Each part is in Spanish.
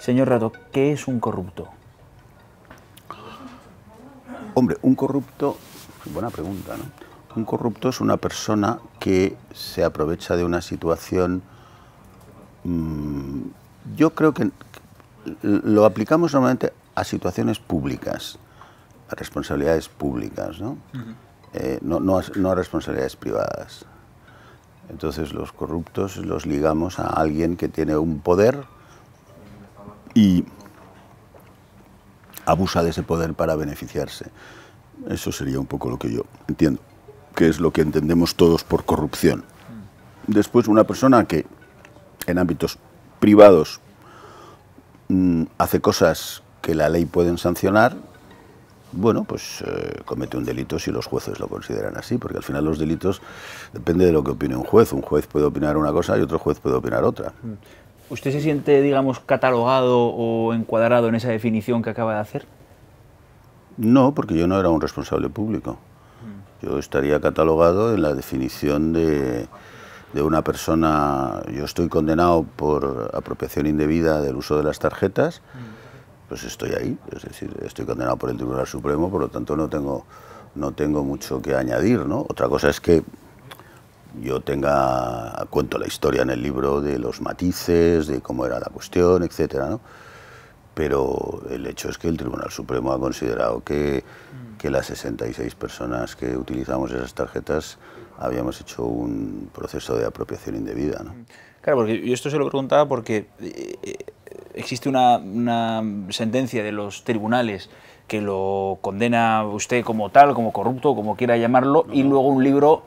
Señor Rato, ¿qué es un corrupto? Hombre, un corrupto, buena pregunta, ¿no? Un corrupto es una persona que se aprovecha de una situación, mm, yo creo que lo aplicamos normalmente a situaciones públicas, a responsabilidades públicas, ¿no? Eh, no a responsabilidades privadas. Entonces los corruptos los ligamos a alguien que tiene un poder, y abusa de ese poder para beneficiarse. Eso sería un poco lo que yo entiendo, que es lo que entendemos todos por corrupción. Después, una persona que en ámbitos privados mm, hace cosas que la ley puede sancionar, bueno, pues eh, comete un delito si los jueces lo consideran así, porque al final los delitos depende de lo que opine un juez. Un juez puede opinar una cosa y otro juez puede opinar otra. Mm. ¿Usted se siente, digamos, catalogado o encuadrado en esa definición que acaba de hacer? No, porque yo no era un responsable público. Mm. Yo estaría catalogado en la definición de, de una persona... Yo estoy condenado por apropiación indebida del uso de las tarjetas, mm. pues estoy ahí, es decir, estoy condenado por el Tribunal Supremo, por lo tanto no tengo, no tengo mucho que añadir, ¿no? Otra cosa es que yo tenga, cuento la historia en el libro de los matices, de cómo era la cuestión, etc. Pero el hecho es que el Tribunal Supremo ha considerado que, las 66 personas que utilizamos esas tarjetas habíamos hecho un proceso de apropiación indebida, mm. Claro, porque yo esto se lo preguntaba porque eh, eh, existe una, sentencia de los tribunales que lo condena usted como tal, como corrupto, como quiera llamarlo, y luego un libro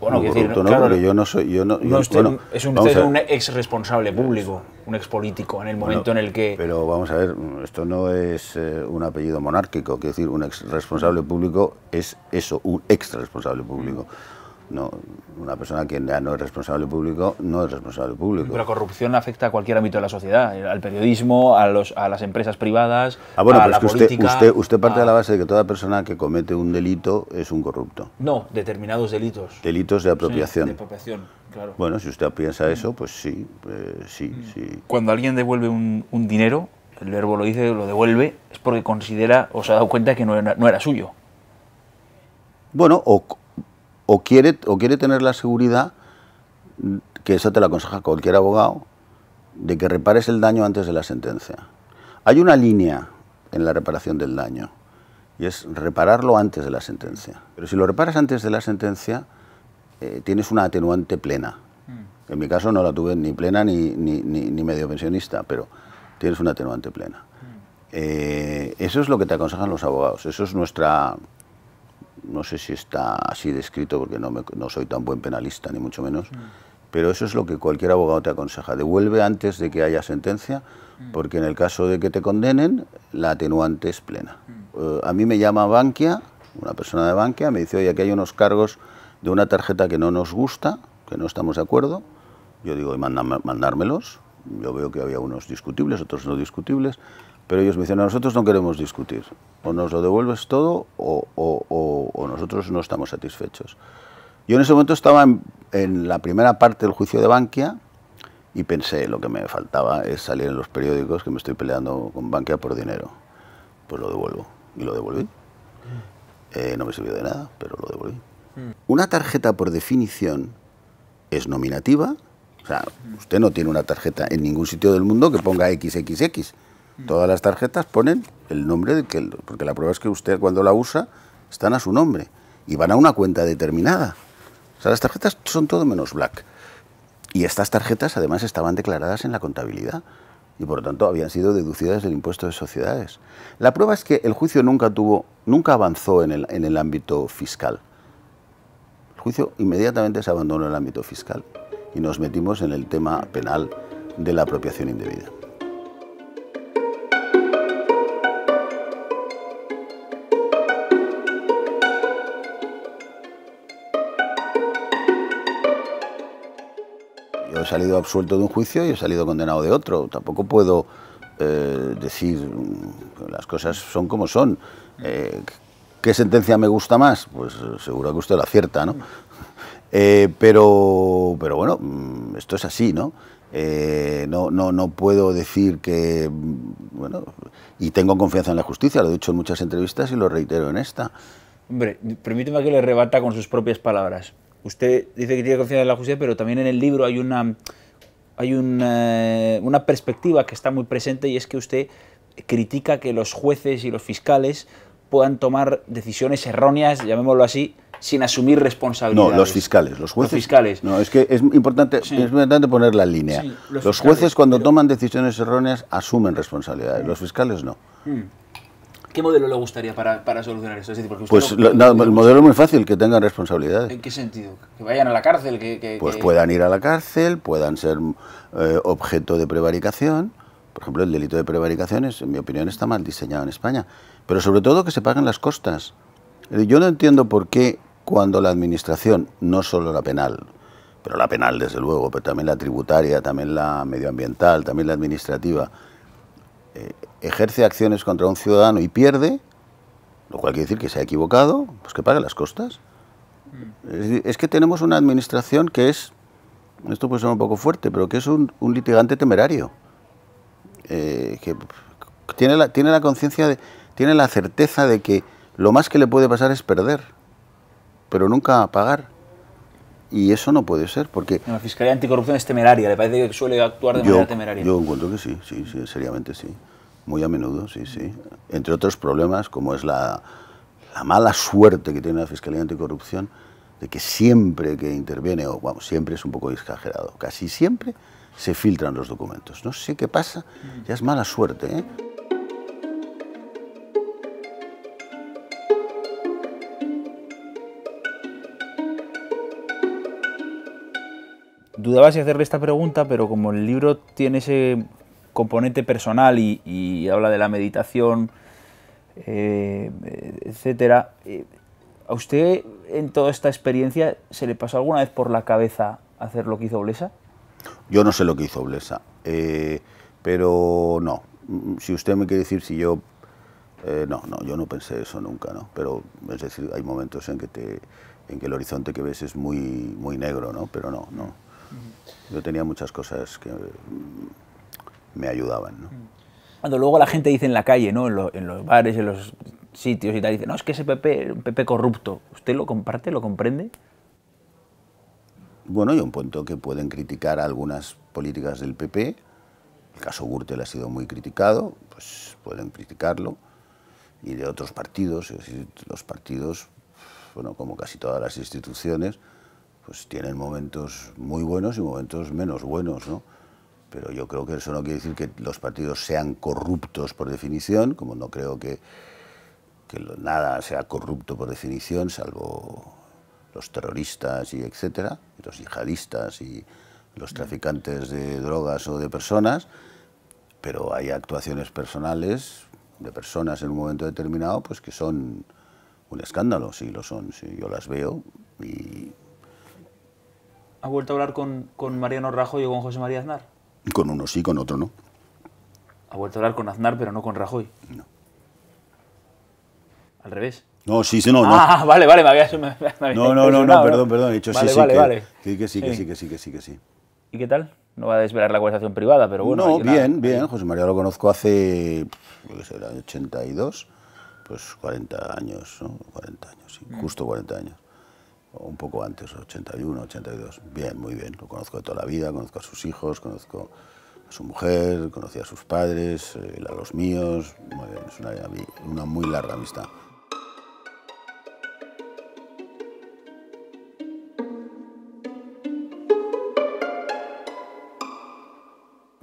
bueno, quiero decir, no, yo no soy. no, usted, es un, un ex responsable público, un ex político, en el momento en el que. Pero vamos a ver, esto no es eh, un apellido monárquico, quiero decir, un ex responsable público es eso, un ex responsable público. No, una persona que no es responsable público no es responsable público. Pero corrupción afecta a cualquier ámbito de la sociedad, eh, al periodismo, a, los, a las empresas privadas. Ah, bueno, a pero es que usted, parte de la base de que toda persona que comete un delito es un corrupto. No, determinados delitos. Delitos de apropiación. de apropiación, claro. Bueno, si usted piensa eso, pues sí, eh, sí, mm. sí. Cuando alguien devuelve un, dinero, el verbo lo dice, lo devuelve, es porque considera o se ha dado cuenta que no era, no era suyo. Bueno, o, o quiere, o quiere tener la seguridad, que eso te lo aconseja cualquier abogado, de que repares el daño antes de la sentencia. Hay una línea en la reparación del daño y es repararlo antes de la sentencia. Pero si lo reparas antes de la sentencia, eh, tienes una atenuante plena. Mm. En mi caso no la tuve ni plena ni, ni, medio pensionista, pero tienes una atenuante plena. Mm. Eh, eso es lo que te aconsejan los abogados, eso es nuestra no sé si está así descrito porque no, soy tan buen penalista, ni mucho menos, mm. pero eso es lo que cualquier abogado te aconseja. Devuelve antes de que haya sentencia, mm. porque en el caso de que te condenen, la atenuante es plena. Mm. Eh, a mí me llama Bankia, una persona de Bankia, me dice, oye, aquí hay unos cargos de una tarjeta que no nos gusta, que no estamos de acuerdo. Yo digo, mandármelos. Yo veo que había unos discutibles, otros no discutibles. Pero ellos me dicen, nosotros no queremos discutir. O nos lo devuelves todo o, nosotros no estamos satisfechos. Yo en ese momento estaba en, la primera parte del juicio de Bankia y pensé, lo que me faltaba es salir en los periódicos que me estoy peleando con Bankia por dinero. Pues lo devuelvo. Y lo devolví. Eh, no me sirvió de nada, pero lo devolví. Mm. Una tarjeta, por definición, es nominativa. O sea, usted no tiene una tarjeta en ningún sitio del mundo que ponga XXX. Todas las tarjetas ponen el nombre de que, porque la prueba es que usted cuando la usa están a su nombre y van a una cuenta determinada. O sea, las tarjetas son todo menos black. Y estas tarjetas además estaban declaradas en la contabilidad y por lo tanto habían sido deducidas del impuesto de sociedades. La prueba es que el juicio nunca tuvo, nunca avanzó en el, en el ámbito fiscal. El juicio inmediatamente se abandonó en el ámbito fiscal y nos metimos en el tema penal de la apropiación indebida. Yo he salido absuelto de un juicio y he salido condenado de otro. Tampoco puedo eh, decir mm, las cosas son como son. Eh, ¿Qué sentencia me gusta más? Pues eh, seguro que usted la acierta, ¿no? pero, pero bueno, mm, esto es así, ¿no? no, no, no puedo decir que, mm, bueno, y tengo confianza en la justicia, lo he dicho en muchas entrevistas y lo reitero en esta. Hombre, permíteme que le rebata con sus propias palabras usted dice que tiene confianza en la justicia, pero también en el libro hay una, hay una, eh, una perspectiva que está muy presente y es que usted critica que los jueces y los fiscales puedan tomar decisiones erróneas, llamémoslo así, sin asumir responsabilidad. No, los fiscales, los jueces. fiscales. No, es que es importante, es importante poner la línea. los, jueces cuando toman decisiones erróneas asumen responsabilidades, los fiscales no. Mm. ¿Qué modelo le gustaría para, solucionar eso? pues el modelo es muy fácil, que tengan responsabilidades. ¿En qué sentido? ¿Que vayan a la cárcel? Que, pues puedan ir a la cárcel, puedan ser eh, objeto de prevaricación. Por ejemplo, el delito de prevaricaciones, en mi opinión, está mal diseñado en España. Pero sobre todo que se paguen las costas. Yo no entiendo por qué cuando la administración, no solo la penal, pero la penal desde luego, pero también la tributaria, también la medioambiental, también la administrativa, eh, ejerce acciones contra un ciudadano y pierde, lo cual quiere decir que se ha equivocado, pues que pague las costas. Mm. Es, que tenemos una administración que es, esto puede ser un poco fuerte, pero que es un, litigante temerario, eh, que tiene la, tiene la conciencia, tiene la certeza de que lo más que le puede pasar es perder, pero nunca pagar. Y eso no puede ser, porque... La Fiscalía Anticorrupción es temeraria, le parece que suele actuar de manera temeraria. Yo encuentro que sí, sí seriamente sí muy a menudo, sí, sí. Entre otros problemas, como es la, mala suerte que tiene la Fiscalía Anticorrupción, de que siempre que interviene, o bueno, siempre es un poco exagerado, casi siempre se filtran los documentos. No sé qué pasa, ya es mala suerte. ¿eh? Dudaba si hacerle esta pregunta, pero como el libro tiene ese componente personal y, habla de la meditación, etc. Eh, etcétera. Eh, ¿A usted en toda esta experiencia se le pasó alguna vez por la cabeza hacer lo que hizo Blesa? Yo no sé lo que hizo Blesa, eh, pero no. Si usted me quiere decir si yo... no, no, yo no pensé eso nunca, ¿no? Pero es decir, hay momentos en que, te, en que el horizonte que ves es muy, muy negro, ¿no? Pero no, no. Yo tenía muchas cosas que me ayudaban. ¿no? Cuando luego la gente dice en la calle, ¿no? en, los bares, en los sitios y tal, dice, no, es que ese PP es un PP corrupto, ¿usted lo comparte, lo comprende? Bueno, un punto que pueden criticar algunas políticas del PP, el caso Gürtel ha sido muy criticado, pues pueden criticarlo, y de otros partidos, los partidos, bueno, como casi todas las instituciones, pues tienen momentos muy buenos y momentos menos buenos, ¿no? pero yo creo que eso no quiere decir que los partidos sean corruptos por definición, como no creo que, nada sea corrupto por definición, salvo los terroristas y etcétera, los yihadistas y los traficantes de drogas o de personas, pero hay actuaciones personales de personas en un momento determinado pues que son un escándalo, sí lo son, sí, yo las veo y... ¿Ha vuelto a hablar con, con Mariano Rajoy o con José María Aznar? Con uno sí, con otro no. Ha vuelto a hablar con Aznar, pero no con Rajoy. No. Al revés. No, sí, sí, no, no. Ah, vale, vale, me había, me, No, no, no, no, perdón, perdón, he dicho sí, sí, Que, sí, que sí, que sí, que sí, que sí. ¿Y qué tal? No va a desvelar la conversación privada, pero bueno. No, bien, bien, José María lo conozco hace, yo qué sé, el año 82, pues 40 años, ¿no? 40 años, mm. justo 40 años un poco antes, 81, 82. Bien, muy bien, lo conozco de toda la vida, conozco a sus hijos, conozco a su mujer, conocí a sus padres, eh, a los míos. Muy bien, es una, muy larga amistad.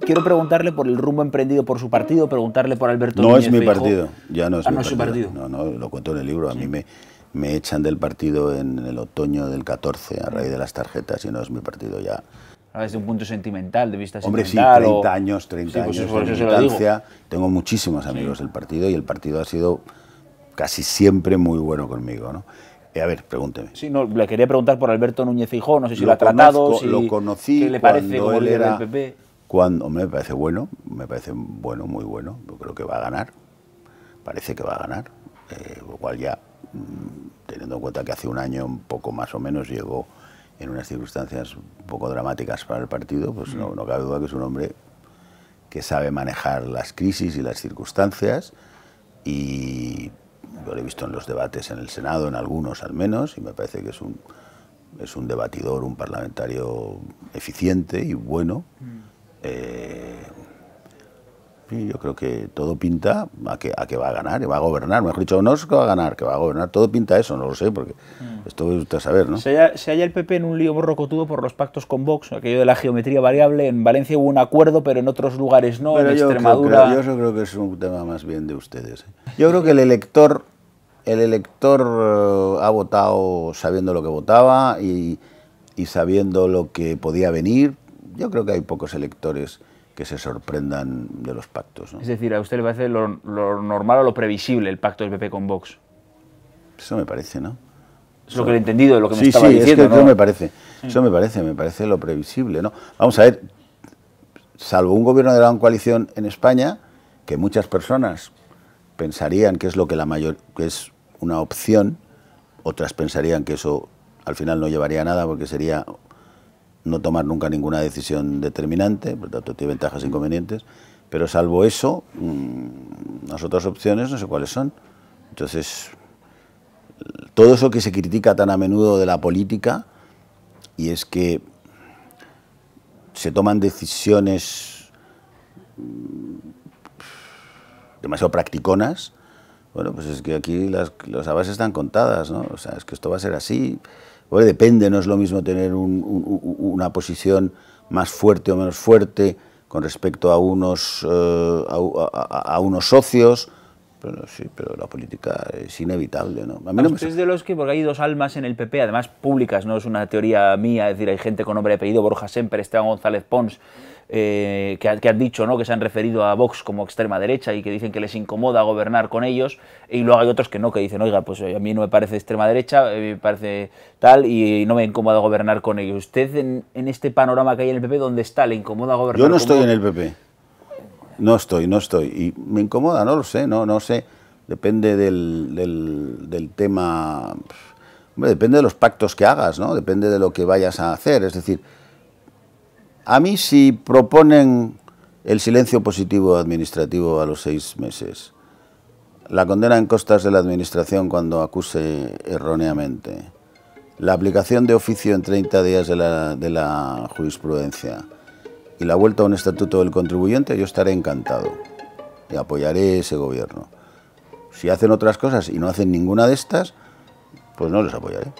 quiero preguntarle por el rumbo emprendido por su partido, preguntarle por Alberto. No es mi partido, ya no es ah, mi no partido. Es su partido. No, no, lo cuento en el libro. A mí me, me echan del partido en el otoño del 14 a raíz de las tarjetas y no es mi partido ya. desde ah, un punto sentimental, de vista sentimental. Hombre, sí, 30 años, 30 pues años de militancia. Tengo muchísimos amigos del partido y el partido ha sido casi siempre muy bueno conmigo, ¿no? Eh, a ver, pregúnteme. Sí, no, le quería preguntar por Alberto Núñez Hijo, no sé si lo, ha tratado, si lo conocí ¿qué le parece como él era, Cuando, me parece bueno, me parece bueno, muy bueno. Yo creo que va a ganar, parece que va a ganar, eh, lo cual ya teniendo en cuenta que hace un año, un poco más o menos, llegó en unas circunstancias un poco dramáticas para el partido, pues no, mm. cabe duda que es un hombre que sabe manejar las crisis y las circunstancias y lo he visto en los debates en el Senado, en algunos al menos, y me parece que es un, es un debatidor, un parlamentario eficiente y bueno. Mm. Eh, yo creo que todo pinta a que, a que va a ganar, y va a gobernar. Mejor dicho, no es que va a ganar, que va a gobernar. Todo pinta eso, no lo sé, porque mm. esto me usted saber, ¿no? Se halla, el PP en un lío borrocotudo por los pactos con Vox, aquello de la geometría variable. En Valencia hubo un acuerdo, pero en otros lugares no, en Extremadura... yo creo que es un tema más bien de ustedes. ¿eh? Yo creo que el elector, el elector eh, ha votado sabiendo lo que votaba y sabiendo lo que podía venir. Yo creo que hay pocos electores que se sorprendan de los pactos. ¿no? Es decir, ¿a usted le parece lo, normal o lo previsible el pacto del PP con Vox? Eso me parece, ¿no? Es lo que he entendido de lo que me estaba sí, diciendo. Es que eso me parece. Eso me parece, me parece lo previsible, ¿no? Vamos a ver, salvo un gobierno de la gran coalición en España, que muchas personas pensarían que es lo que la mayor, que es una opción, otras pensarían que eso al final no llevaría a nada porque sería no tomar nunca ninguna decisión determinante, por tanto tiene ventajas e inconvenientes, pero salvo eso, mm, las otras opciones no sé cuáles son. Entonces, todo eso que se critica tan a menudo de la política, y es que se toman decisiones mm, demasiado practiconas, bueno, pues es que aquí las, las están contadas, ¿no? O sea, es que esto va a ser así, depende, no es lo mismo tener una posición más fuerte o menos fuerte con respecto a unos, eh, a unos socios pero sí, pero la política es inevitable, ¿no? A mí es de los que, porque hay dos almas en el PP, además públicas, no es una teoría mía, es decir, hay gente con nombre y apellido, Borja Semper, Esteban González Pons, eh, que, han dicho, ¿no? Que se han referido a Vox como extrema derecha y que dicen que les incomoda gobernar con ellos, y luego hay otros que no, que dicen, oiga, pues eh, a mí no me parece extrema derecha, me parece tal, y no me incomoda gobernar con ellos. ¿Usted en, este panorama que hay en el PP, dónde está? ¿Le incomoda gobernar? con Yo no estoy en el PP. No estoy, no estoy. Y me incomoda, no lo sé, no, no sé. Depende del, del, tema. depende de los pactos que hagas, ¿no? Depende de lo que vayas a hacer. Es decir, a mí si proponen el silencio positivo administrativo a los seis meses, la condena en costas de la administración cuando acuse erróneamente, la aplicación de oficio en 30 días de la, de la jurisprudencia, y la vuelta a un estatuto del contribuyente, yo estaré encantado y apoyaré ese gobierno. Si hacen otras cosas y no hacen ninguna de estas, pues no les apoyaré.